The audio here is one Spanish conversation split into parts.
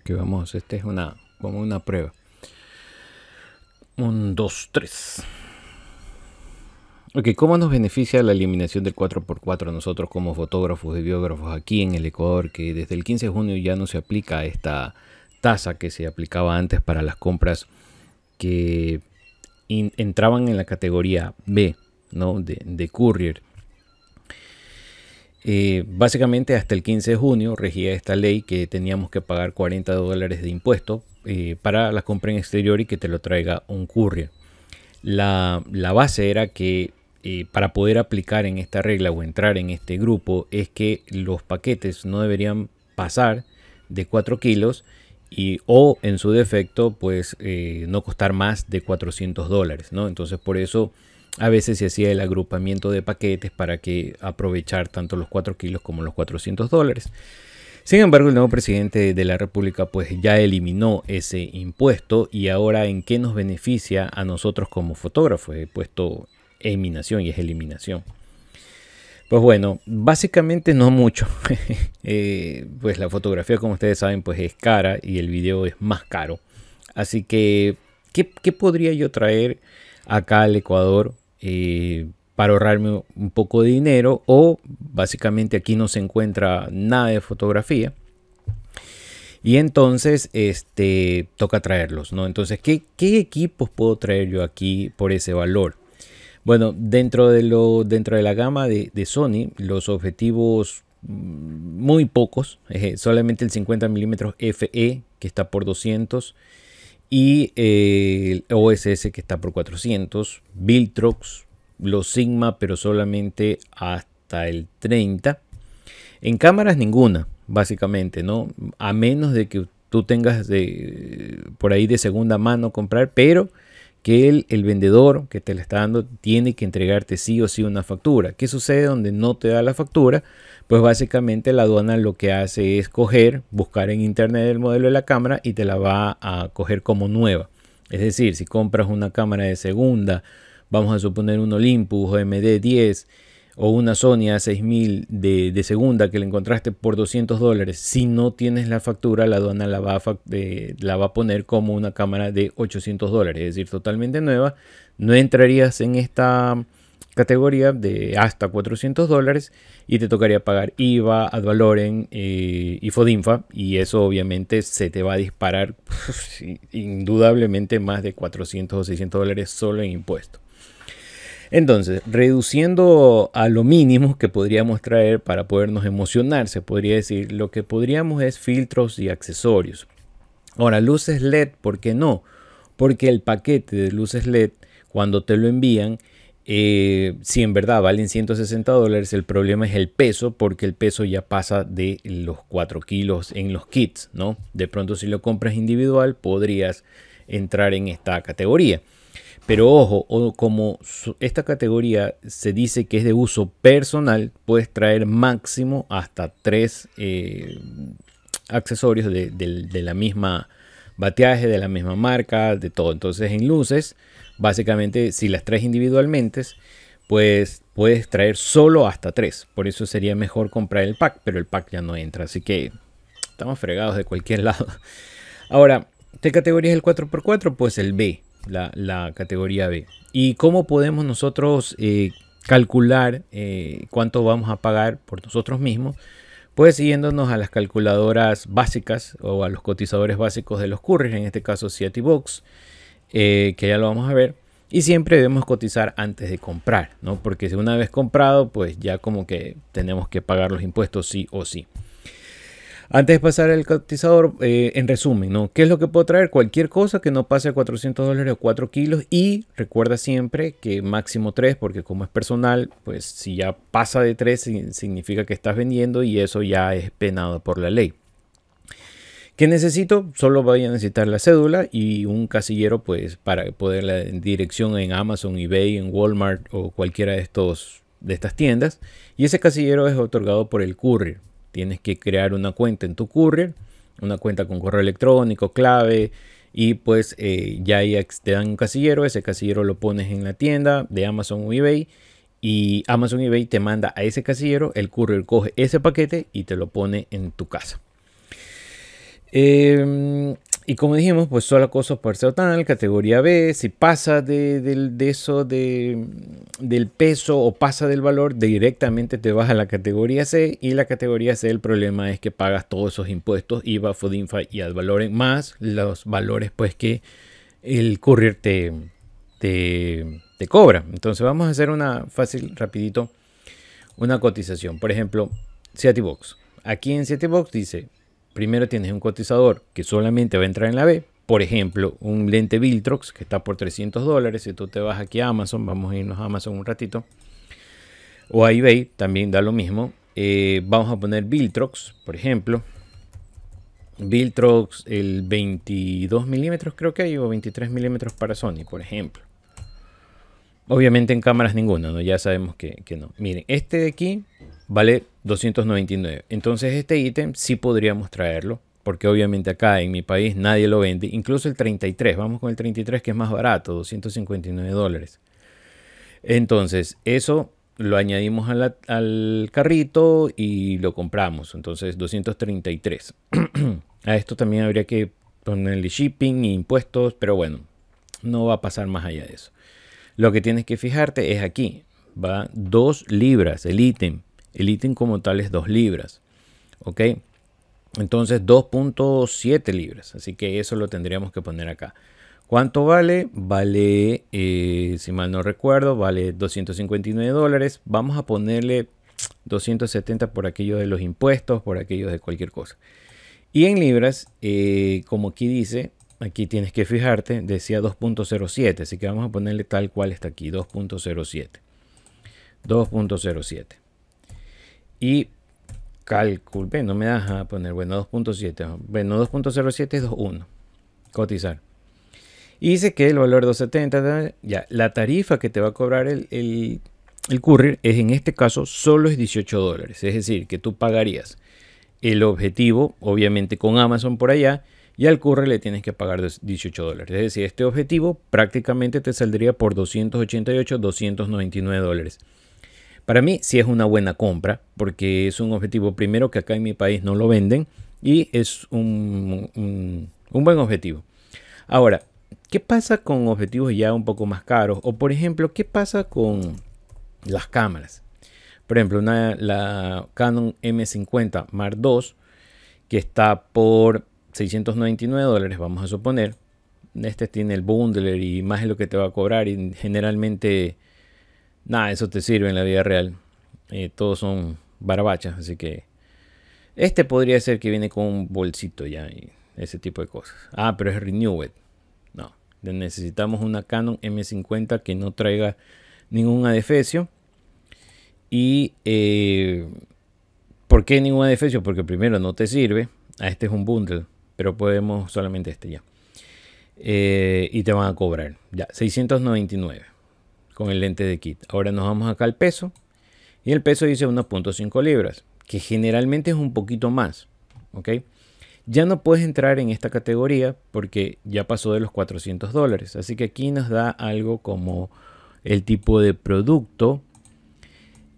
que vamos, esta es una, como una prueba. Un, dos, tres. Ok, ¿cómo nos beneficia la eliminación del 4x4 nosotros como fotógrafos y biógrafos aquí en el Ecuador? Que desde el 15 de junio ya no se aplica esta tasa que se aplicaba antes para las compras que entraban en la categoría B, ¿no? De, de courier. Eh, básicamente hasta el 15 de junio regía esta ley que teníamos que pagar 40 dólares de impuesto eh, para la compra en exterior y que te lo traiga un courier. La, base era que eh, para poder aplicar en esta regla o entrar en este grupo es que los paquetes no deberían pasar de 4 kilos y o en su defecto pues no costar más de 400 dólares. ¿no? Entonces por eso a veces se hacía el agrupamiento de paquetes para que aprovechar tanto los 4 kilos como los 400 dólares. Sin embargo, el nuevo presidente de la República pues ya eliminó ese impuesto y ahora en qué nos beneficia a nosotros como fotógrafos. He puesto eliminación y es eliminación. Pues bueno, básicamente no mucho. Eh, pues la fotografía, como ustedes saben, pues es cara y el video es más caro. Así que, qué podría yo traer acá al Ecuador eh, para ahorrarme un poco de dinero o básicamente aquí no se encuentra nada de fotografía. Y entonces, este, toca traerlos, ¿no? Entonces, ¿qué, equipos puedo traer yo aquí por ese valor? Bueno, dentro de, lo, dentro de la gama de, Sony, los objetivos mm, muy pocos, solamente el 50 mm FE que está por 200 y eh, el OSS que está por 400, Viltrox, los Sigma, pero solamente hasta el 30. En cámaras ninguna, básicamente, ¿no? A menos de que tú tengas de, por ahí de segunda mano comprar, pero que él, el vendedor que te la está dando, tiene que entregarte sí o sí una factura. ¿Qué sucede donde no te da la factura? Pues básicamente la aduana lo que hace es coger, buscar en internet el modelo de la cámara y te la va a coger como nueva. Es decir, si compras una cámara de segunda, vamos a suponer un Olympus md 10 o una Sony A6000 de, segunda que le encontraste por 200 dólares, si no tienes la factura, la aduana la va, a la va a poner como una cámara de 800 dólares, es decir, totalmente nueva. No entrarías en esta categoría de hasta 400 dólares y te tocaría pagar IVA, ad valorem eh, y FODINFA y eso obviamente se te va a disparar indudablemente más de 400 o 600 dólares solo en impuestos. Entonces, reduciendo a lo mínimo que podríamos traer para podernos emocionar, se podría decir, lo que podríamos es filtros y accesorios. Ahora, luces LED, ¿por qué no? Porque el paquete de luces LED, cuando te lo envían, eh, si en verdad valen 160 dólares, el problema es el peso, porque el peso ya pasa de los 4 kilos en los kits, ¿no? De pronto si lo compras individual, podrías entrar en esta categoría. Pero ojo, o como esta categoría se dice que es de uso personal, puedes traer máximo hasta tres eh, accesorios de, la misma bateaje, de la misma marca, de todo. Entonces en luces, básicamente si las traes individualmente, pues puedes traer solo hasta tres. Por eso sería mejor comprar el pack, pero el pack ya no entra. Así que estamos fregados de cualquier lado. Ahora, ¿qué categoría es el 4x4? Pues el B la, categoría B. ¿Y cómo podemos nosotros eh, calcular eh, cuánto vamos a pagar por nosotros mismos? Pues siguiéndonos a las calculadoras básicas o a los cotizadores básicos de los Currys en este caso Ciati Box, eh, que ya lo vamos a ver. Y siempre debemos cotizar antes de comprar, ¿no? Porque si una vez comprado, pues ya como que tenemos que pagar los impuestos sí o sí. Antes de pasar al cotizador, eh, en resumen, ¿no? ¿qué es lo que puedo traer? Cualquier cosa que no pase a 400 dólares o 4 kilos y recuerda siempre que máximo 3, porque como es personal, pues si ya pasa de 3 significa que estás vendiendo y eso ya es penado por la ley. ¿Qué necesito? Solo voy a necesitar la cédula y un casillero pues para poder la dirección en Amazon, eBay, en Walmart o cualquiera de estos de estas tiendas y ese casillero es otorgado por el courier. Tienes que crear una cuenta en tu courier, una cuenta con correo electrónico, clave, y pues eh, ya ahí te dan un casillero, ese casillero lo pones en la tienda de Amazon o eBay y Amazon eBay te manda a ese casillero, el courier coge ese paquete y te lo pone en tu casa. Eh, y como dijimos, pues solo por ser tal, categoría B, si pasa de, eso mm, del peso o pasa del valor, directamente te vas a la categoría C y la categoría C el problema es que pagas todos esos impuestos, IVA, FODINFA y AdValoren, más los valores pues que el courier te, cobra. Entonces vamos a hacer una fácil, rapidito, una cotización. Por ejemplo, Citybox. Aquí en Box dice primero tienes un cotizador que solamente va a entrar en la B, por ejemplo, un lente Viltrox que está por 300 dólares. Si tú te vas aquí a Amazon, vamos a irnos a Amazon un ratito. O a eBay, también da lo mismo. Eh, vamos a poner Viltrox, por ejemplo. Viltrox, el 22 milímetros creo que hay, o 23 milímetros para Sony, por ejemplo. Obviamente en cámaras ninguna, ya sabemos que no. Miren, este de aquí vale 299. Entonces este ítem sí podríamos traerlo, porque obviamente acá en mi país nadie lo vende, incluso el 33, vamos con el 33 que es más barato, 259 dólares. Entonces eso lo añadimos al carrito y lo compramos, entonces 233. a esto también habría que ponerle shipping, e impuestos, pero bueno, no va a pasar más allá de eso. Lo que tienes que fijarte es aquí, va 2 libras el ítem. El ítem como tal es 2 libras. ¿Ok? Entonces 2.7 libras. Así que eso lo tendríamos que poner acá. ¿Cuánto vale? Vale, eh, si mal no recuerdo, vale 259 dólares. Vamos a ponerle 270 por aquello de los impuestos, por aquello de cualquier cosa. Y en libras, eh, como aquí dice, aquí tienes que fijarte, decía 2.07, así que vamos a ponerle tal cual está aquí, 2.07. 2.07. Y cálculo, no me deja poner, bueno, 2.7, bueno, 2.07 es 2.1, cotizar. Y dice que el valor 270, ya, la tarifa que te va a cobrar el, el, el courier es en este caso solo es 18 dólares, es decir, que tú pagarías el objetivo, obviamente con Amazon por allá, y al courier le tienes que pagar 18 dólares. Es decir, este objetivo prácticamente te saldría por 288, 299 dólares. Para mí sí es una buena compra porque es un objetivo primero que acá en mi país no lo venden y es un, buen objetivo. Ahora, ¿qué pasa con objetivos ya un poco más caros? O por ejemplo, ¿qué pasa con las cámaras? Por ejemplo, la Canon M50 Mark II que está por 699 dólares, vamos a suponer. Este tiene el bundler y más es lo que te va a cobrar y generalmente nada, eso te sirve en la vida real. Eh, todos son barbachas, así que este podría ser que viene con un bolsito ya y ese tipo de cosas. Ah, pero es Renewed. No, necesitamos una Canon M50 que no traiga ningún adefesio. Y eh, ¿por qué ningún adefesio? Porque primero no te sirve. Ah, este es un bundle, pero podemos solamente este ya. Eh, y te van a cobrar ya 699 con el lente de kit. Ahora nos vamos acá al peso y el peso dice 1.5 libras, que generalmente es un poquito más, ¿ok? Ya no puedes entrar en esta categoría porque ya pasó de los 400 dólares, así que aquí nos da algo como el tipo de producto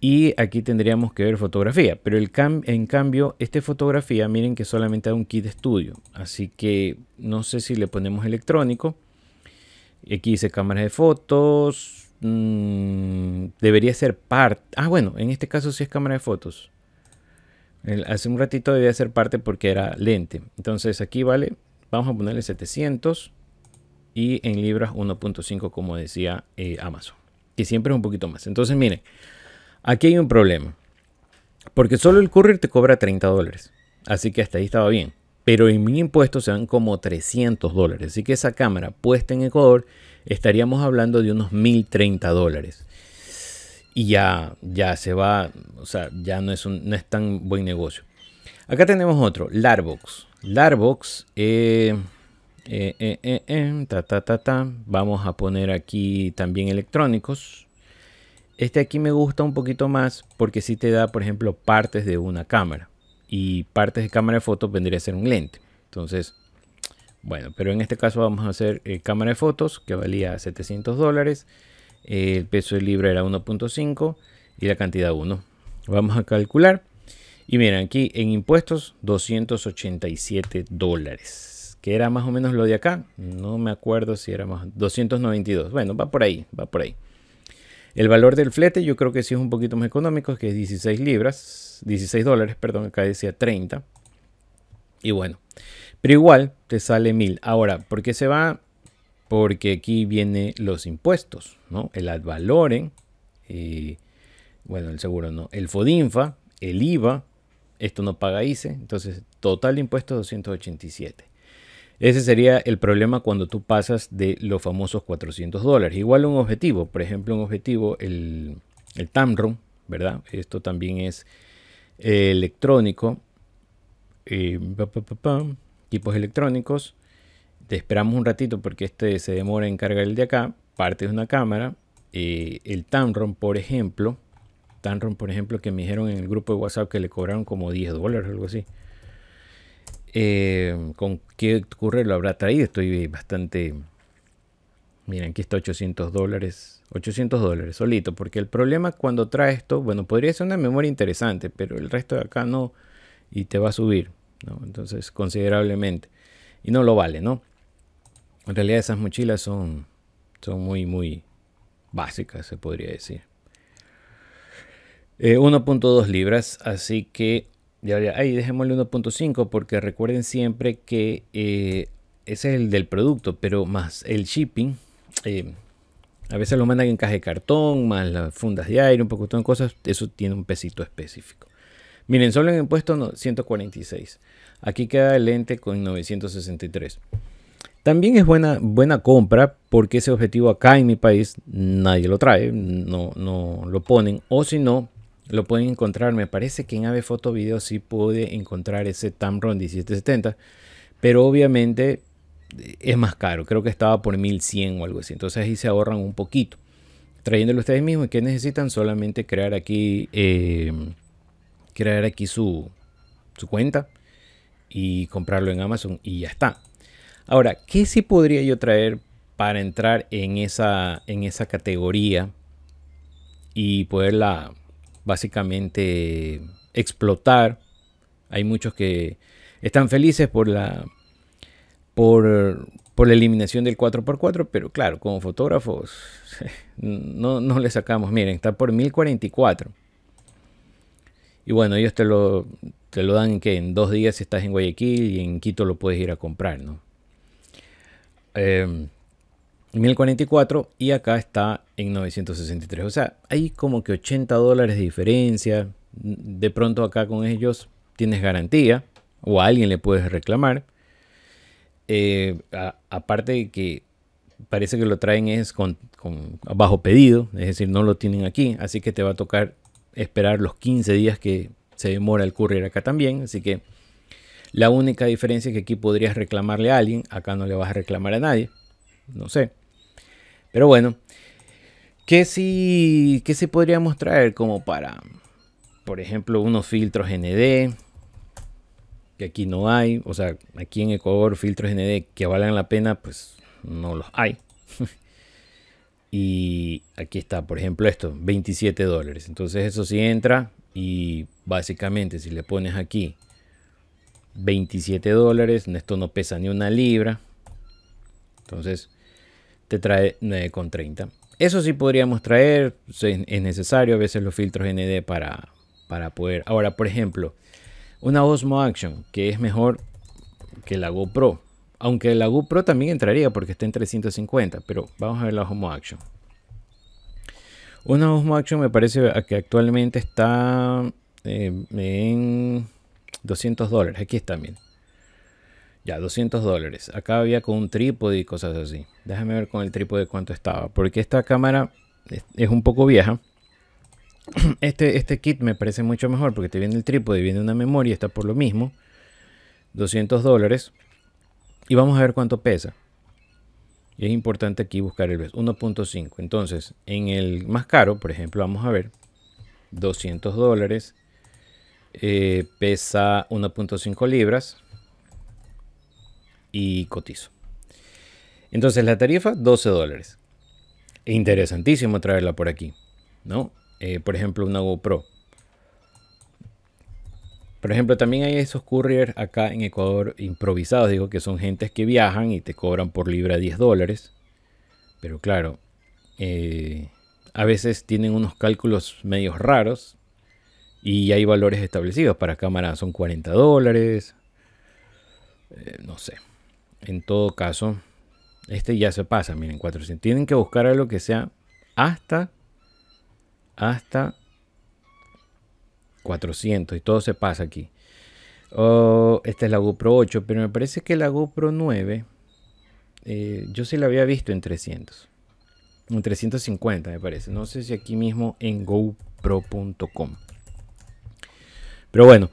y aquí tendríamos que ver fotografía, pero en cambio, esta fotografía, miren que solamente da un kit de estudio, así que no sé si le ponemos electrónico. Aquí dice cámaras de fotos, Mm, debería ser parte. Ah, bueno, en este caso sí es cámara de fotos. hace un ratito debía ser parte porque era lente. Entonces aquí vale, vamos a ponerle 700 y en libras 1.5 como decía eh, Amazon. Que siempre es un poquito más. Entonces miren, aquí hay un problema. Porque solo el courier te cobra 30 dólares. Así que hasta ahí estaba bien. Pero en mi impuesto se dan como 300 dólares. Así que esa cámara puesta en Ecuador estaríamos hablando de unos 1.030 dólares. Y ya, ya se va, o sea, ya no es, un, es tan buen negocio. Acá tenemos otro, Larbox. Larbox, eh, eh, eh, ta, ta, ta, Vamos a poner aquí también electrónicos. Este aquí me gusta un poquito más porque si te da, por ejemplo, partes de una cámara. Y partes de cámara de fotos vendría a ser un lente. Entonces, bueno, pero en este caso vamos a hacer eh, cámara de fotos que valía 700 dólares, eh, el peso de libra era 1.5 y la cantidad 1. Vamos a calcular y miren aquí en impuestos 287 dólares, que era más o menos lo de acá, no me acuerdo si era más, 292, bueno, va por ahí, va por ahí. El valor del flete yo creo que sí es un poquito más económico, que es 16 libras, 16 dólares, perdón, acá decía 30. Y bueno, pero igual te sale 1000. Ahora, ¿por qué se va? Porque aquí vienen los impuestos, ¿no? El ad valorem, eh, bueno, el seguro no, el FODINFA, el IVA, esto no paga ICE, entonces total de impuestos 287. Ese sería el problema cuando tú pasas de los famosos 400 dólares. Igual un objetivo, por ejemplo, un objetivo, el, el Tamron, ¿verdad? Esto también es eh, electrónico. Eh, equipos electrónicos. Te esperamos un ratito porque este se demora en cargar el de acá. Parte de una cámara. Eh, el Tamron, por ejemplo. Tamron, por ejemplo, que me dijeron en el grupo de WhatsApp que le cobraron como 10 dólares o algo así. Eh, ¿Con qué ocurre lo habrá traído? Estoy bastante... Miren, aquí está 800 dólares. 800 dólares solito, porque el problema cuando trae esto, bueno, podría ser una memoria interesante, pero el resto de acá no, y te va a subir. Entonces, considerablemente. Y no lo vale, ¿no? En realidad esas mochilas son, son muy, muy básicas, se podría decir. 1.2 eh, libras, así que ya, ahí dejémosle 1.5 porque recuerden siempre que eh, ese es el del producto, pero más el shipping. Eh, a veces lo mandan en caja de cartón, más las fundas de aire, un poquito de cosas. Eso tiene un pesito específico. Miren, solo en impuestos no, 146. Aquí queda el lente con 963. También es buena, buena compra porque ese objetivo acá en mi país nadie lo trae, no, no lo ponen. O si no, lo pueden encontrar. Me parece que en AVE Foto Video sí puede encontrar ese Tamron 1770. Pero obviamente eh, es más caro. Creo que estaba por 1100 o algo así. Entonces ahí se ahorran un poquito. Trayéndolo ustedes mismos. que necesitan? Solamente crear aquí, eh, crear aquí su, su cuenta y comprarlo en Amazon y ya está. Ahora, ¿qué sí podría yo traer para entrar en esa, en esa categoría y poderla básicamente explotar? Hay muchos que están felices por la, por, la eliminación del 4x4, pero claro, como fotógrafos no, no le sacamos. Miren, está por 1044. Y bueno, ellos te lo, te lo dan que en dos días estás en Guayaquil y en Quito lo puedes ir a comprar, ¿no? 1044 em, y acá está en 963. O sea, hay como que 80 dólares de diferencia. De pronto acá con ellos tienes garantía o a alguien le puedes reclamar. Eh, aparte que parece que lo traen es con, con, bajo pedido, es decir, no lo tienen aquí, así que te va a tocar esperar los 15 días que se demora el courier acá también, así que la única diferencia es que aquí podrías reclamarle a alguien, acá no le vas a reclamar a nadie, no sé. Pero bueno, ¿qué si, qué se podríamos traer como para, por ejemplo, unos filtros ND? Que aquí no hay, o sea, aquí en Ecuador filtros ND que valgan la pena, pues no los hay. y aquí está, por ejemplo, esto, 27 dólares. Entonces eso sí entra y básicamente si le pones aquí 27 dólares, esto no pesa ni una libra. Entonces te trae 9,30. Eso sí podríamos traer, es necesario a veces los filtros ND para, para poder. Ahora, por ejemplo, una Osmo Action que es mejor que la GoPro. Aunque la GoPro también entraría porque está en 350, pero vamos a ver la Osmo Action. Una Osmo Action me parece que actualmente está eh, en 200 dólares. Aquí está, bien. Ya, 200 dólares. Acá había con un trípode y cosas así. Déjame ver con el trípode cuánto estaba. Porque esta cámara es un poco vieja. Este, este kit me parece mucho mejor porque te viene el trípode, y viene una memoria, está por lo mismo. 200 dólares. Y vamos a ver cuánto pesa. Y es importante aquí buscar el 1.5. Entonces, en el más caro, por ejemplo, vamos a ver. 200 dólares. Eh, pesa 1.5 libras. Y cotizo. Entonces, la tarifa, 12 dólares. Interesantísimo traerla por aquí. ¿No? Eh, por ejemplo, una GoPro. Por ejemplo, también hay esos couriers acá en Ecuador improvisados, digo, que son gentes que viajan y te cobran por libra 10 dólares. Pero claro, eh, a veces tienen unos cálculos medios raros y hay valores establecidos. Para cámara son 40 dólares, eh, no sé. En todo caso, este ya se pasa, miren, 400. Tienen que buscar algo que sea hasta, hasta 400 y todo se pasa aquí. Oh, esta es la GoPro 8, pero me parece que la GoPro 9, eh, yo sí la había visto en 300. En 350 me parece. No sé si aquí mismo en gopro.com. Pero bueno,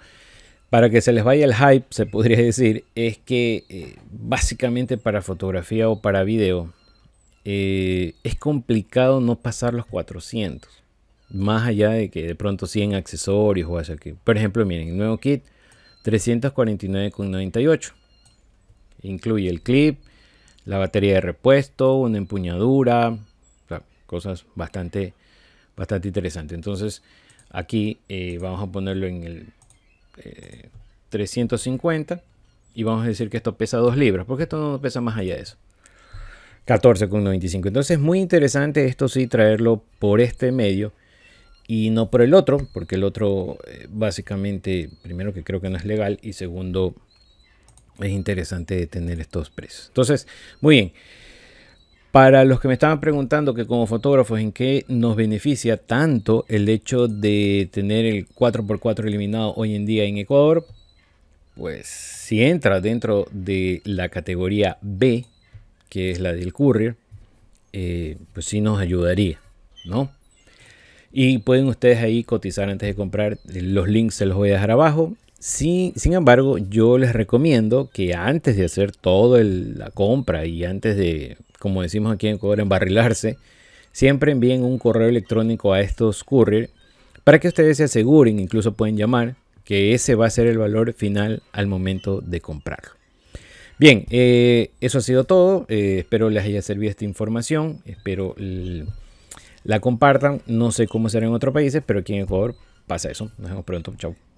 para que se les vaya el hype, se podría decir, es que eh, básicamente para fotografía o para video, eh, es complicado no pasar los 400. Más allá de que de pronto 100 accesorios o eso Por ejemplo, miren, el nuevo kit 349,98. Incluye el clip, la batería de repuesto, una empuñadura, cosas bastante, bastante interesantes. Entonces, aquí eh, vamos a ponerlo en el 350 eh, y vamos a decir que esto pesa 2 libras, porque esto no pesa más allá de eso. 14,95. Entonces, es muy interesante esto sí traerlo por este medio y no por el otro, porque el otro eh, básicamente, primero que creo que no es legal y segundo es interesante tener estos precios. Entonces, muy bien. Para los que me estaban preguntando que como fotógrafos en qué nos beneficia tanto el hecho de tener el 4x4 eliminado hoy en día en Ecuador, pues si entra dentro de la categoría B, que es la del courier, eh, pues sí nos ayudaría, ¿no? Y pueden ustedes ahí cotizar antes de comprar. Los links se los voy a dejar abajo. Sin, sin embargo, yo les recomiendo que antes de hacer toda la compra y antes de, como decimos aquí en Ecuador, embarrilarse, siempre envíen un correo electrónico a estos courier para que ustedes se aseguren, incluso pueden llamar, que ese va a ser el valor final al momento de comprarlo. Bien, eh, eso ha sido todo. Eh, espero les haya servido esta información. Espero la compartan. No sé cómo será en otros países, pero aquí en Ecuador pasa eso. Nos vemos pronto. Chao.